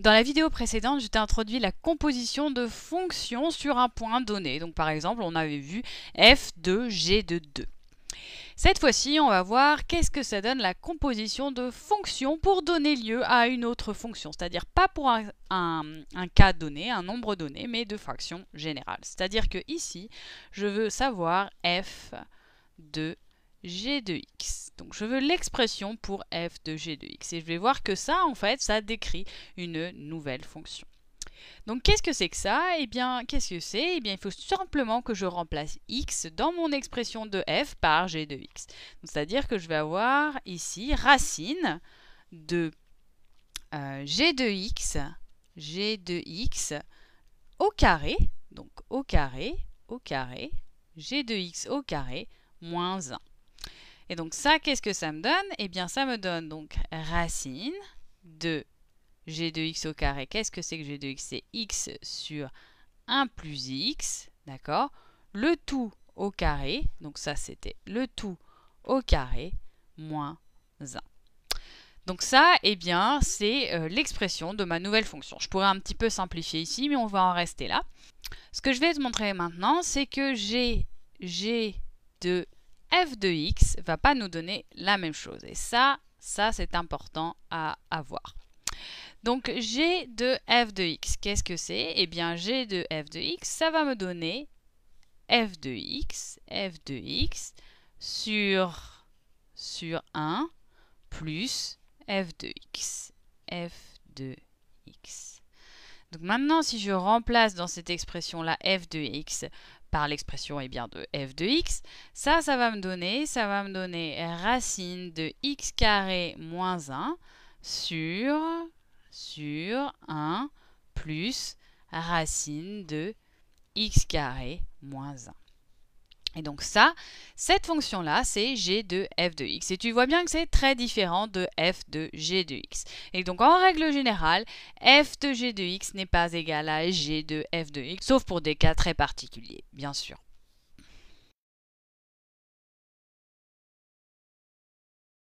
Dans la vidéo précédente, je t'ai introduit la composition de fonctions sur un point donné. Donc par exemple, on avait vu f de g de 2. Cette fois-ci, on va voir qu'est-ce que ça donne la composition de fonctions pour donner lieu à une autre fonction, c'est-à-dire pas pour un, cas donné, un nombre donné, mais de fractions générales. C'est-à-dire que ici, je veux savoir f de g de x. Donc je veux l'expression pour f de g de x. Et je vais voir que ça, en fait, ça décrit une nouvelle fonction. Donc qu'est-ce que c'est que ça Eh bien, qu'est-ce que c'est Eh bien, il faut simplement que je remplace x dans mon expression de f par g de x. C'est-à-dire que je vais avoir ici racine de euh, g de x, g de x au carré, donc au carré, au carré, g de x au carré, moins 1. Et donc ça, qu'est-ce que ça me donne Eh bien, ça me donne donc racine de g de x au carré. Qu'est-ce que c'est que g de x C'est x sur 1 plus x, d'accord Le tout au carré, donc ça c'était le tout au carré, moins 1. Donc ça, eh bien, c'est euh, l'expression de ma nouvelle fonction. Je pourrais un petit peu simplifier ici, mais on va en rester là. Ce que je vais te montrer maintenant, c'est que j'ai g de f de x va pas nous donner la même chose. Et ça, ça c'est important à avoir. Donc g de f de x, qu'est-ce que c'est Eh bien g de f de x, ça va me donner f de x, f de x sur, sur 1 plus f de x, f de x. Donc maintenant, si je remplace dans cette expression-là f de x par l'expression eh bien, de f de x. Ça, ça va me donner, ça va me donner racine de x carré moins 1 sur, sur 1 plus racine de x carré moins 1. Et donc ça, cette fonction-là, c'est g de f de x. Et tu vois bien que c'est très différent de f de g de x. Et donc en règle générale, f de g de x n'est pas égal à g de f de x, sauf pour des cas très particuliers, bien sûr.